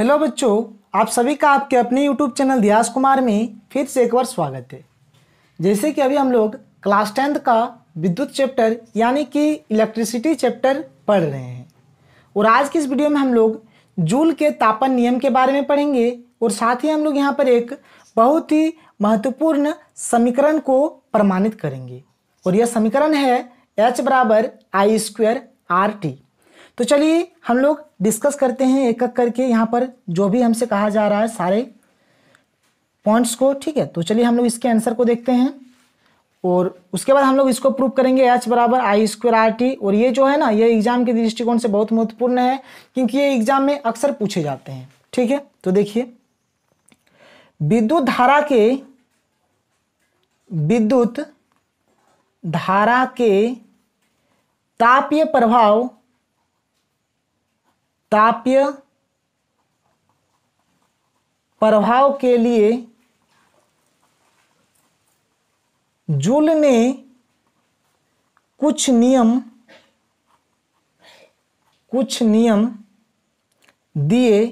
hello बच्चों आप सभी का आपके अपने यूट्यूब चैनल दियास कुमार में फिर से एक बार स्वागत है जैसे कि अभी हम लोग क्लास टेंथ का विद्युत चैप्टर यानी कि इलेक्ट्रिसिटी चैप्टर पढ़ रहे हैं और आज की इस वीडियो में हम लोग जूल के तापन नियम के बारे में पढ़ेंगे और साथ ही हम लोग यहाँ पर एक बहुत ही महत्वपूर्ण समीकरण को प्रमाणित करेंगे और यह समीकरण है एच बराबर आई स्क्वेयर आर टी तो चलिए हम लोग डिस्कस करते हैं एक एक करके यहाँ पर जो भी हमसे कहा जा रहा है सारे पॉइंट्स को ठीक है तो चलिए हम लोग इसके आंसर को देखते हैं और उसके बाद हम लोग इसको प्रूव करेंगे एच बराबर आई स्क्वायर आर टी और ये जो है ना ये एग्जाम के दृष्टिकोण से बहुत महत्वपूर्ण है क्योंकि ये एग्जाम में अक्सर पूछे जाते हैं ठीक है तो देखिए विद्युत धारा के विद्युत धारा के तापीय प्रभाव ताप्य प्रभाव के लिए जूल ने कुछ नियम कुछ नियम दिए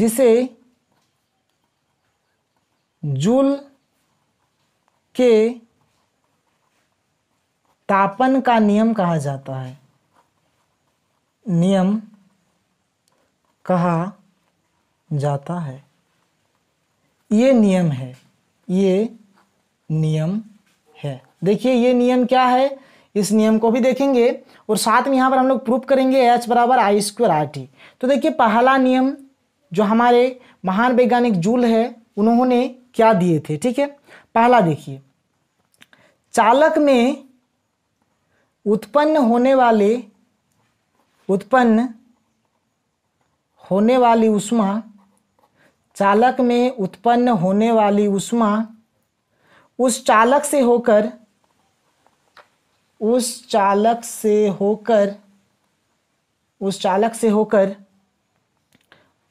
जिसे जूल के तापन का नियम कहा जाता है नियम कहा जाता है ये नियम है ये नियम है देखिए ये नियम क्या है इस नियम को भी देखेंगे और साथ में यहाँ पर हम लोग प्रूफ करेंगे एच बराबर आई स्क्वेयर आर टी तो देखिए पहला नियम जो हमारे महान वैज्ञानिक जूल है उन्होंने क्या दिए थे ठीक है पहला देखिए चालक में उत्पन्न होने वाले उत्पन्न होने वाली उष्मा चालक में उत्पन्न होने वाली उष्मा उस चालक से होकर उस चालक से होकर उस चालक से होकर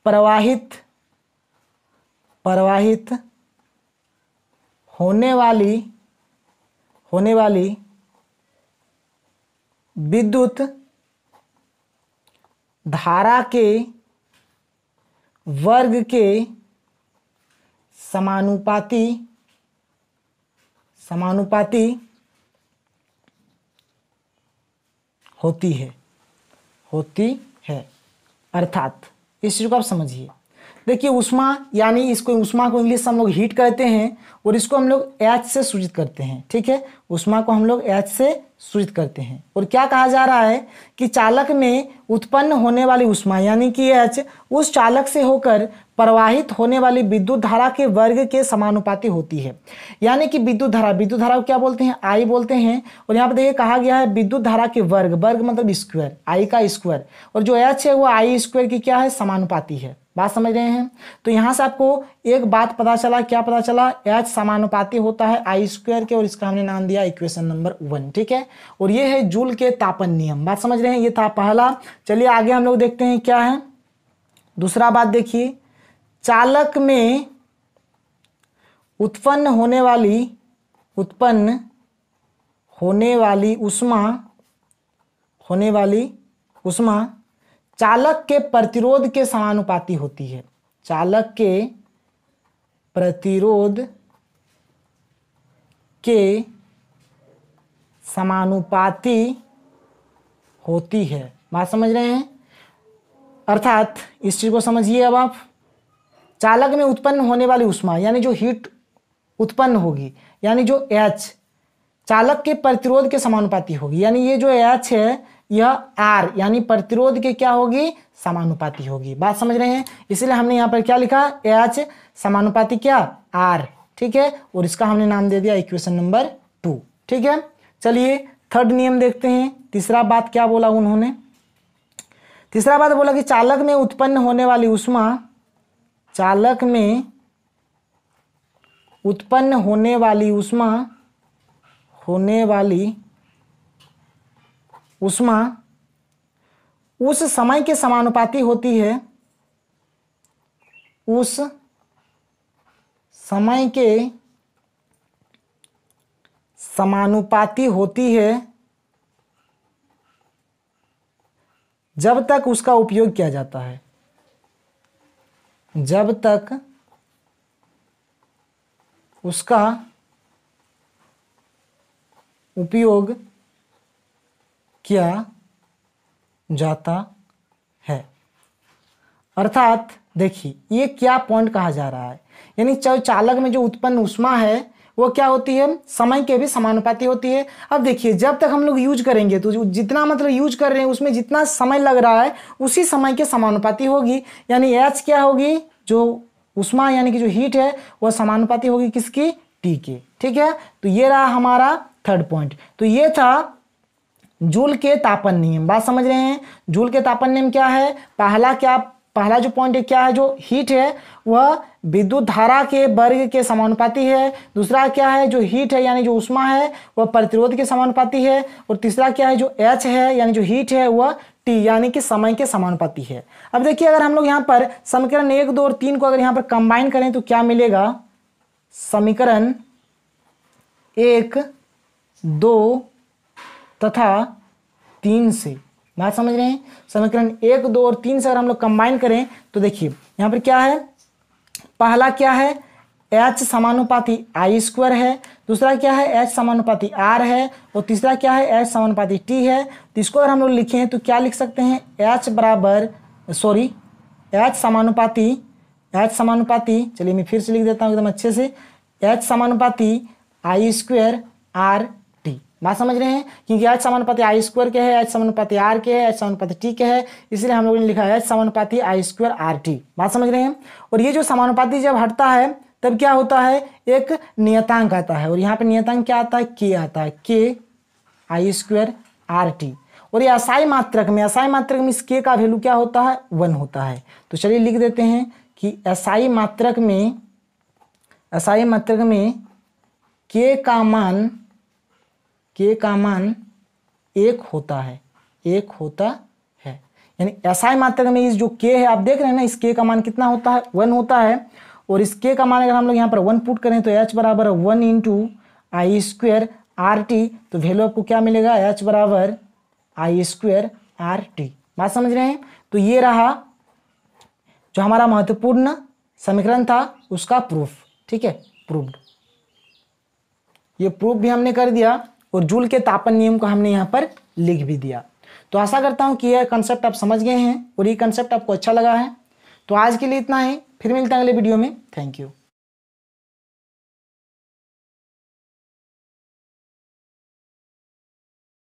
प्रवाहित प्रवाहित होने वाली होने वाली विद्युत धारा के वर्ग के समानुपाती समानुपाती होती है होती है अर्थात इस चीज को आप समझिए देखिए उष्मा यानी इसको उष्मा को इंग्लिश हम लोग हीट कहते हैं और इसको हम लोग एच से सूचित करते हैं ठीक है उष्मा को हम लोग एच से सूचित करते हैं और क्या कहा जा रहा है कि चालक में उत्पन्न होने वाली उष्मा यानी कि एच उस चालक से होकर प्रवाहित होने वाली विद्युत धारा के वर्ग के समानुपाती होती है यानी कि विद्युत धारा विद्युत धारा को क्या बोलते हैं आई बोलते हैं और यहाँ पर देखिए कहा गया है विद्युत धारा के वर्ग वर्ग मतलब स्क्वायर आई का स्क्वायर और जो एच है वो आई स्क्वायर की क्या है समानुपाती है बात समझ रहे हैं तो यहाँ से आपको एक बात पता चला क्या पता चला एच समानुपाती होता है आई स्क्वायर के और इसका हमने नाम दिया इक्वेशन नंबर वन ठीक है और ये है जूल के तापन नियम बात समझ रहे हैं ये था पहला चलिए आगे हम लोग देखते हैं क्या है दूसरा बात देखिए चालक में उत्पन्न होने वाली उत्पन्न होने वाली उष्मा होने वाली उष्मा चालक के प्रतिरोध के समानुपाती होती है चालक के प्रतिरोध के समानुपाती होती है बात समझ रहे हैं अर्थात इस चीज़ को समझिए अब आप चालक में उत्पन्न होने वाली उष्मा यानी जो हीट उत्पन्न होगी यानी जो एच चालक के प्रतिरोध के समानुपाती होगी यानी ये जो एच है यह आर यानी प्रतिरोध के क्या होगी समानुपाती होगी बात समझ रहे हैं इसलिए हमने यहाँ पर क्या लिखा एच समानुपाती क्या आर ठीक है और इसका हमने नाम दे दिया इक्वेशन नंबर टू ठीक है चलिए थर्ड नियम देखते हैं तीसरा बात क्या बोला उन्होंने तीसरा बात बोला कि चालक में उत्पन्न होने वाली उष्मा चालक में उत्पन्न होने वाली उष्मा होने वाली उष्मा उस समय के समानुपाती होती है उस समय के समानुपाती होती है जब तक उसका उपयोग किया जाता है जब तक उसका उपयोग किया जाता है अर्थात देखिए ये क्या पॉइंट कहा जा रहा है यानी चालक में जो उत्पन्न उष्मा है वो क्या होती है समय के भी समानुपाती होती है अब देखिए जब तक हम लोग यूज करेंगे तो जितना मतलब यूज कर रहे हैं उसमें जितना समय लग रहा है उसी समय के समानुपाती होगी यानी एच क्या होगी जो उष्मा यानी कि जो हीट है वह समानुपाती होगी किसकी टी के ठीक है तो ये रहा हमारा थर्ड पॉइंट तो ये था जूल के तापन नियम बात समझ रहे हैं जूल के तापन नियम क्या है पहला क्या पहला जो पॉइंट है क्या है जो हीट है वह विद्युत धारा के वर्ग के समानुपाती है दूसरा क्या है जो हीट है यानी जो उष्मा है वह प्रतिरोध के समानुपाती है और तीसरा क्या है जो एच है यानी जो हीट है वह टी यानी कि समय के समानुपाती है अब देखिए अगर हम लोग यहाँ पर समीकरण एक दो और तीन को अगर यहाँ पर कंबाइन करें तो क्या मिलेगा समीकरण एक दो तथा तीन से बात समझ रहे हैं समीकरण एक दो और तीन से अगर हम लोग कंबाइन करें तो देखिए यहाँ पर क्या है पहला क्या है एच समानुपाती आई स्क्वायर है दूसरा क्या है एच समानुपाती आर है और तीसरा क्या है एच समानुपाती टी है तो इसको अगर हम लोग लिखे हैं तो क्या लिख सकते हैं एच बराबर सॉरी एच समानुपाती एच समानुपाती चलिए मैं फिर से लिख देता हूँ एकदम अच्छे से एच समानुपाती आई स्क्वायर आर बात समझ रहे हैं क्योंकि एच समानुपाति आई स्क्वायर के है एच समानुपाति आर के है एच समानुपाति टी के है इसलिए हम लोगों ने लिखा है एच समानुपाति आई स्क्वायर आर टी बात समझ रहे हैं और ये जो समानुपाति जब हटता है तब क्या होता है एक नियतांक आता है और यहाँ पे नियतांक क्या आता है के आता है के आई स्क्वायर आर टी और ये असाई मात्रक में असाई मात्रक में इस के का वैल्यू क्या होता है वन होता है तो चलिए लिख देते हैं कि असाई मात्रक में असाई मात्रक में के का मान के का मान एक होता है एक होता है यानी ही मात्रक में इस जो के है आप देख रहे हैं ना इस के का मान कितना होता है वन होता है और इस के का मान अगर हम लोग यहाँ पर वन पुट करें तो एच बराबर one into I square R T तो वैल्यू आपको क्या मिलेगा एच बराबर आई स्क्वेयर आर टी बात समझ रहे हैं तो ये रहा जो हमारा महत्वपूर्ण समीकरण था उसका प्रूफ ठीक है प्रूफ ये प्रूफ भी हमने कर दिया और जूल के तापन नियम को हमने यहाँ पर लिख भी दिया तो आशा करता हूँ कि यह कंसेप्ट आप समझ गए हैं और ये कंसेप्ट आपको अच्छा लगा है तो आज के लिए इतना ही फिर मिलते हैं अगले वीडियो में थैंक यू